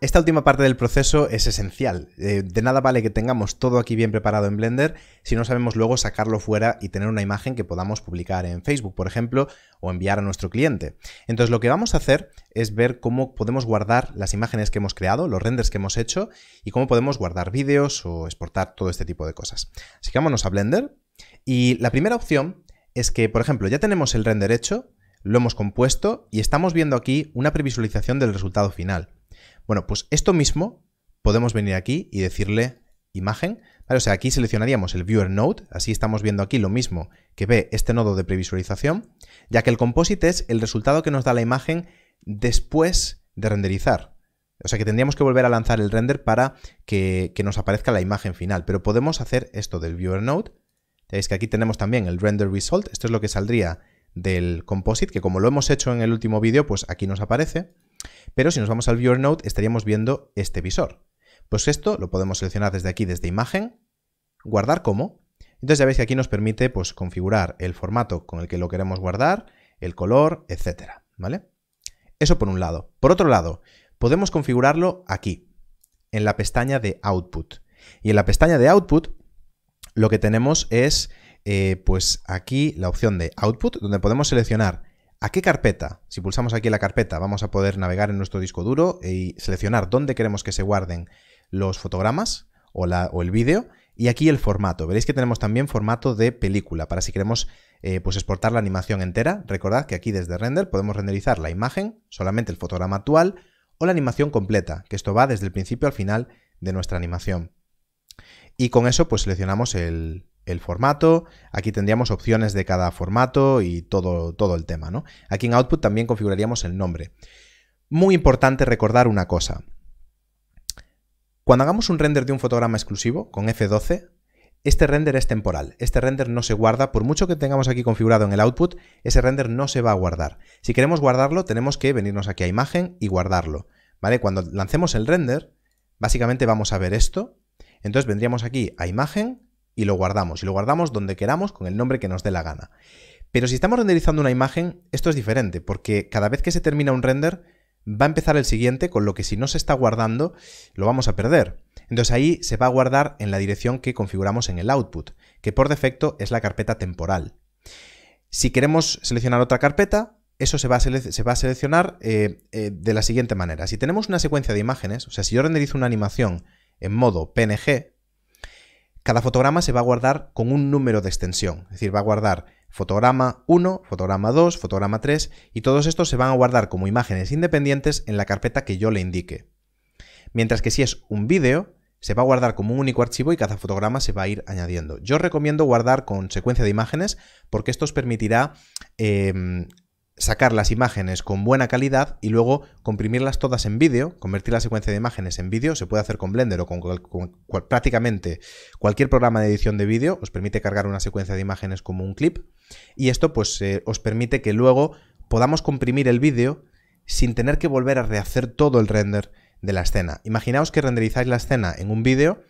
Esta última parte del proceso es esencial. Eh, de nada vale que tengamos todo aquí bien preparado en Blender si no sabemos luego sacarlo fuera y tener una imagen que podamos publicar en Facebook, por ejemplo, o enviar a nuestro cliente. Entonces lo que vamos a hacer es ver cómo podemos guardar las imágenes que hemos creado, los renders que hemos hecho y cómo podemos guardar vídeos o exportar todo este tipo de cosas. Así que vámonos a Blender y la primera opción es que, por ejemplo, ya tenemos el render hecho, lo hemos compuesto y estamos viendo aquí una previsualización del resultado final. Bueno, pues esto mismo podemos venir aquí y decirle imagen. O sea, aquí seleccionaríamos el Viewer Node, así estamos viendo aquí lo mismo que ve este nodo de previsualización, ya que el composite es el resultado que nos da la imagen después de renderizar. O sea que tendríamos que volver a lanzar el render para que, nos aparezca la imagen final, pero podemos hacer esto del Viewer Node. Veis que aquí tenemos también el Render Result, esto es lo que saldría del composite, que como lo hemos hecho en el último vídeo, pues aquí nos aparece. Pero si nos vamos al Viewer Node, estaríamos viendo este visor. Pues esto lo podemos seleccionar desde aquí, desde imagen, guardar como. Entonces ya veis que aquí nos permite pues, configurar el formato con el que lo queremos guardar, el color, etcétera, ¿vale? Eso por un lado. Por otro lado, podemos configurarlo aquí, en la pestaña de Output. Y en la pestaña de Output lo que tenemos es, eh, pues aquí la opción de Output, donde podemos seleccionar ¿A qué carpeta? Si pulsamos aquí la carpeta vamos a poder navegar en nuestro disco duro y seleccionar dónde queremos que se guarden los fotogramas o, el vídeo y aquí el formato. Veréis que tenemos también formato de película para si queremos eh, pues exportar la animación entera. Recordad que aquí desde render podemos renderizar la imagen, solamente el fotograma actual o la animación completa, que esto va desde el principio al final de nuestra animación. Y con eso pues seleccionamos el, formato, aquí tendríamos opciones de cada formato y todo, todo el tema. ¿no? Aquí en Output también configuraríamos el nombre. Muy importante recordar una cosa. Cuando hagamos un render de un fotograma exclusivo con F12, este render es temporal, este render no se guarda, por mucho que tengamos aquí configurado en el output, ese render no se va a guardar. Si queremos guardarlo, tenemos que venirnos aquí a imagen y guardarlo. ¿vale? Cuando lancemos el render, básicamente vamos a ver esto, entonces vendríamos aquí a imagen y lo guardamos. Y lo guardamos donde queramos con el nombre que nos dé la gana. Pero si estamos renderizando una imagen, esto es diferente, porque cada vez que se termina un render, va a empezar el siguiente, con lo que si no se está guardando, lo vamos a perder. Entonces ahí se va a guardar en la dirección que configuramos en el output, que por defecto es la carpeta temporal. Si queremos seleccionar otra carpeta, eso se va a, seleccionar eh, eh, de la siguiente manera. Si tenemos una secuencia de imágenes, o sea, si yo renderizo una animación en modo PNG, cada fotograma se va a guardar con un número de extensión, es decir, va a guardar fotograma 1, fotograma 2, fotograma 3 y todos estos se van a guardar como imágenes independientes en la carpeta que yo le indique. Mientras que si es un vídeo, se va a guardar como un único archivo y cada fotograma se va a ir añadiendo. Yo recomiendo guardar con secuencia de imágenes porque esto os permitirá em, sacar las imágenes con buena calidad y luego comprimirlas todas en vídeo, convertir la secuencia de imágenes en vídeo, se puede hacer con Blender o con, prácticamente cualquier programa de edición de vídeo, os permite cargar una secuencia de imágenes como un clip y esto pues eh, os permite que luego podamos comprimir el vídeo sin tener que volver a rehacer todo el render de la escena. Imaginaos que renderizáis la escena en un vídeo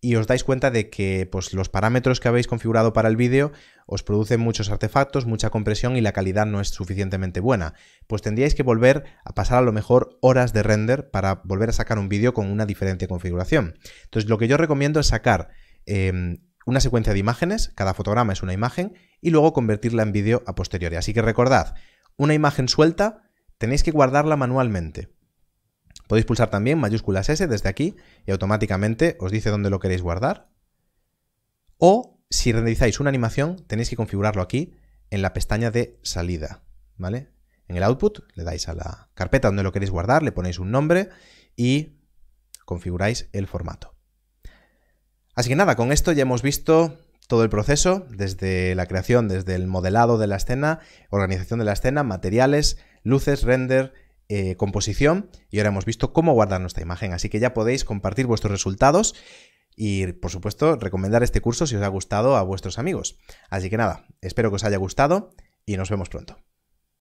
y os dais cuenta de que pues, los parámetros que habéis configurado para el vídeo os producen muchos artefactos, mucha compresión y la calidad no es suficientemente buena. Pues tendríais que volver a pasar a lo mejor horas de render para volver a sacar un vídeo con una diferente configuración. Entonces lo que yo recomiendo es sacar em, una secuencia de imágenes, cada fotograma es una imagen, y luego convertirla en vídeo a posteriori. Así que recordad, una imagen suelta tenéis que guardarla manualmente. Podéis pulsar también mayúsculas S desde aquí y automáticamente os dice dónde lo queréis guardar. O si renderizáis una animación, tenéis que configurarlo aquí en la pestaña de salida, ¿vale? En el output le dais a la carpeta donde lo queréis guardar, le ponéis un nombre y configuráis el formato. Así que nada, con esto ya hemos visto todo el proceso, desde la creación, desde el modelado de la escena, organización de la escena, materiales, luces, render, eh, composición y ahora hemos visto cómo guardar nuestra imagen. Así que ya podéis compartir vuestros resultados y, por supuesto, recomendar este curso si os ha gustado a vuestros amigos. Así que nada, espero que os haya gustado y nos vemos pronto.